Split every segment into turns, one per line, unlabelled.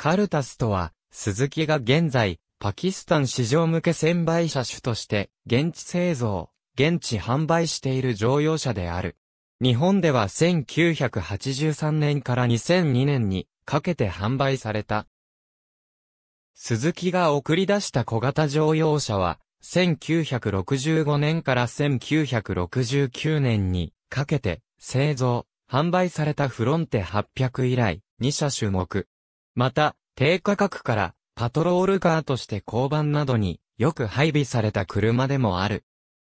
カルタスとは、鈴木が現在、パキスタン市場向け専売車種として、現地製造、現地販売している乗用車である。日本では1983年から2002年にかけて販売された。鈴木が送り出した小型乗用車は、1965年から1969年にかけて製造、販売されたフロンテ800以来、2車種目。また、低価格からパトロールカーとして交番などによく配備された車でもある。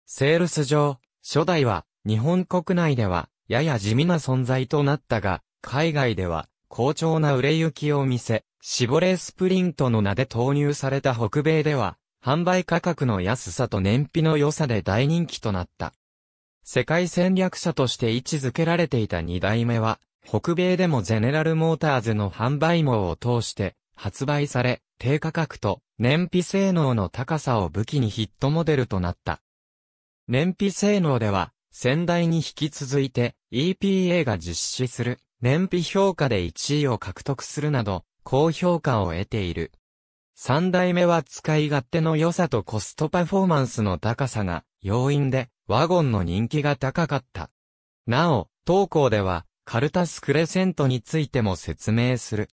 セールス上、初代は日本国内ではやや地味な存在となったが、海外では好調な売れ行きを見せ、シボレースプリントの名で投入された北米では、販売価格の安さと燃費の良さで大人気となった。世界戦略者として位置づけられていた2代目は、北米でもゼネラルモーターズの販売網を通して発売され、低価格と燃費性能の高さを武器にヒットモデルとなった。燃費性能では、先代に引き続いて EPA が実施する燃費評価で1位を獲得するなど、高評価を得ている。三代目は使い勝手の良さとコストパフォーマンスの高さが要因で、ワゴンの人気が高かった。なお、当校では、カルタスクレセントについても説明する。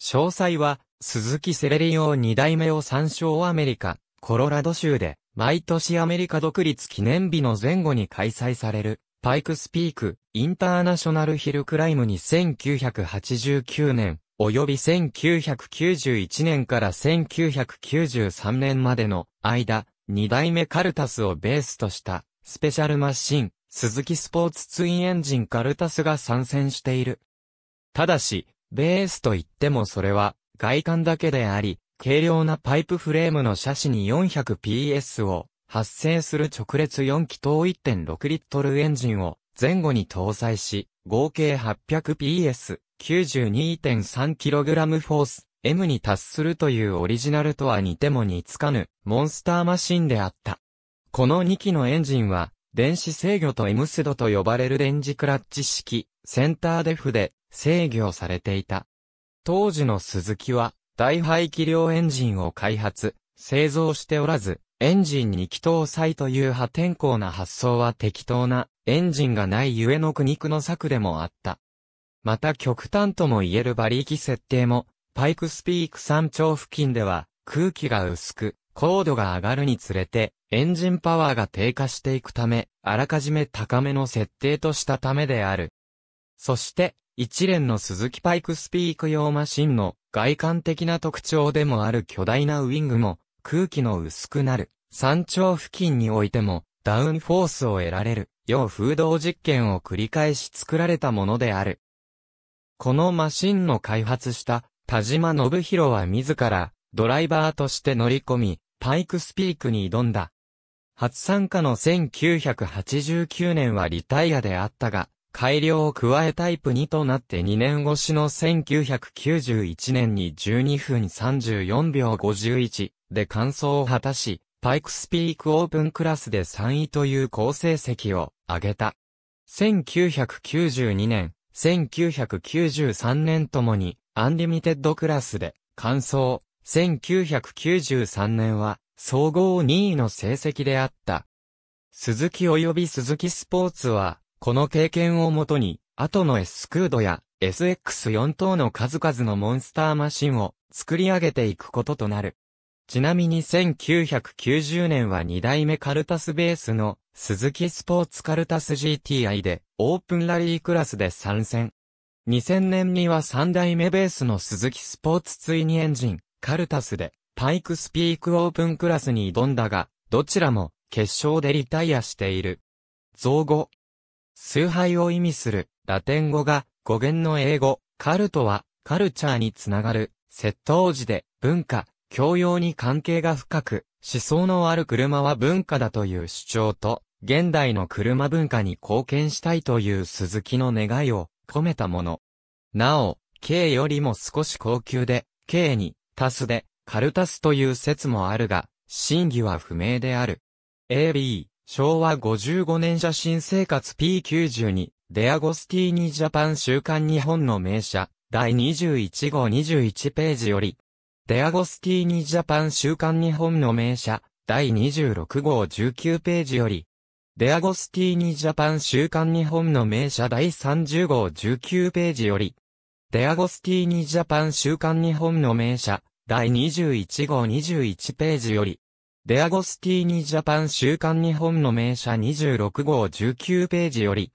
詳細は、鈴木セレリオ2代目を参照アメリカ、コロラド州で、毎年アメリカ独立記念日の前後に開催される、パイクスピーク、インターナショナルヒルクライムに1989年、及び1991年から1993年までの間、2代目カルタスをベースとした、スペシャルマシン、鈴木スポーツツインエンジンカルタスが参戦している。ただし、ベースといってもそれは外観だけであり、軽量なパイプフレームの車種に 400PS を発生する直列4気筒1.6リットルエンジンを前後に搭載し、合計 800PS、92.3kg フォース、M に達するというオリジナルとは似ても似つかぬ、モンスターマシンであった。この2機のエンジンは、電子制御と M スドと呼ばれる電磁クラッチ式、センターデフで制御されていた。当時の鈴木は、大排気量エンジンを開発、製造しておらず、エンジンに気搭載という破天荒な発想は適当な、エンジンがないゆえの苦肉の策でもあった。また極端とも言える馬力設定も、パイクスピーク山頂付近では、空気が薄く、高度が上がるにつれて、エンジンパワーが低下していくため、あらかじめ高めの設定としたためである。そして、一連の鈴木パイクスピーク用マシンの外観的な特徴でもある巨大なウィングも、空気の薄くなる、山頂付近においても、ダウンフォースを得られる、要風洞実験を繰り返し作られたものである。このマシンの開発した、田島信弘は自ら、ドライバーとして乗り込み、パイクスピークに挑んだ。初参加の1989年はリタイアであったが、改良を加えタイプ2となって2年越しの1991年に12分34秒51で完走を果たし、パイクスピークオープンクラスで3位という好成績を上げた。1992年、1993年ともにアンリミテッドクラスで完走、1993年は総合2位の成績であった。鈴木及び鈴木スポーツは、この経験をもとに、後の S スクードや SX4 等の数々のモンスターマシンを作り上げていくこととなる。ちなみに1990年は2代目カルタスベースの鈴木スポーツカルタス GTI でオープンラリークラスで参戦。2000年には3代目ベースの鈴木スポーツツイニエンジンカルタスで、パイクスピークオープンクラスに挑んだが、どちらも、決勝でリタイアしている。造語。崇拝を意味する、ラテン語が、語源の英語、カルトは、カルチャーにつながる、窃盗時で、文化、教養に関係が深く、思想のある車は文化だという主張と、現代の車文化に貢献したいという鈴木の願いを込めたもの。なお、K よりも少し高級で、K にタスで、カルタスという説もあるが、真偽は不明である。AB、昭和55年写真生活 P92、デアゴスティーニジャパン週刊日本の名車、第21号21ページより、デアゴスティーニジャパン週刊日本の名車、第26号19ページより、デアゴスティーニジャパン週刊日本の名車第30号19ページより、デアゴスティーニジャパン週刊日本の名社、第21号21ページより、デアゴスティーニジャパン週刊日本の名社26号19ページより、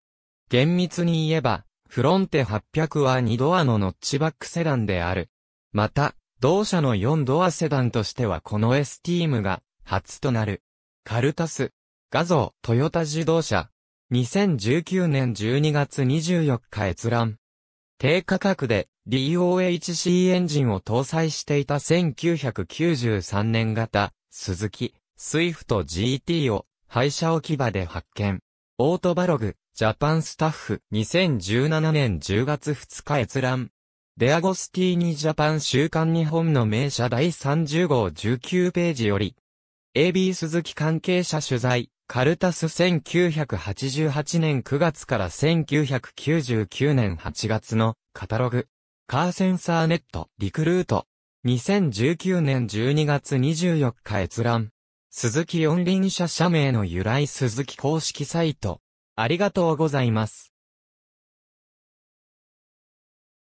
厳密に言えば、フロンテ800は2ドアのノッチバックセダンである。また、同社の4ドアセダンとしてはこの S ティームが初となる。カルタス、画像、トヨタ自動車、2019年12月24日閲覧。低価格で DOHC エンジンを搭載していた1993年型、スズキ、スイフト GT を廃車置き場で発見。オートバログ、ジャパンスタッフ、2017年10月2日閲覧。デアゴスティーニジャパン週刊日本の名車第30号19ページより、AB 鈴木関係者取材、カルタス1988年9月から1999年8月のカタログ。カーセンサーネットリクルート。2019年12月24日閲覧。鈴木四輪車社名の由来鈴木公式サイト。ありがとうございます。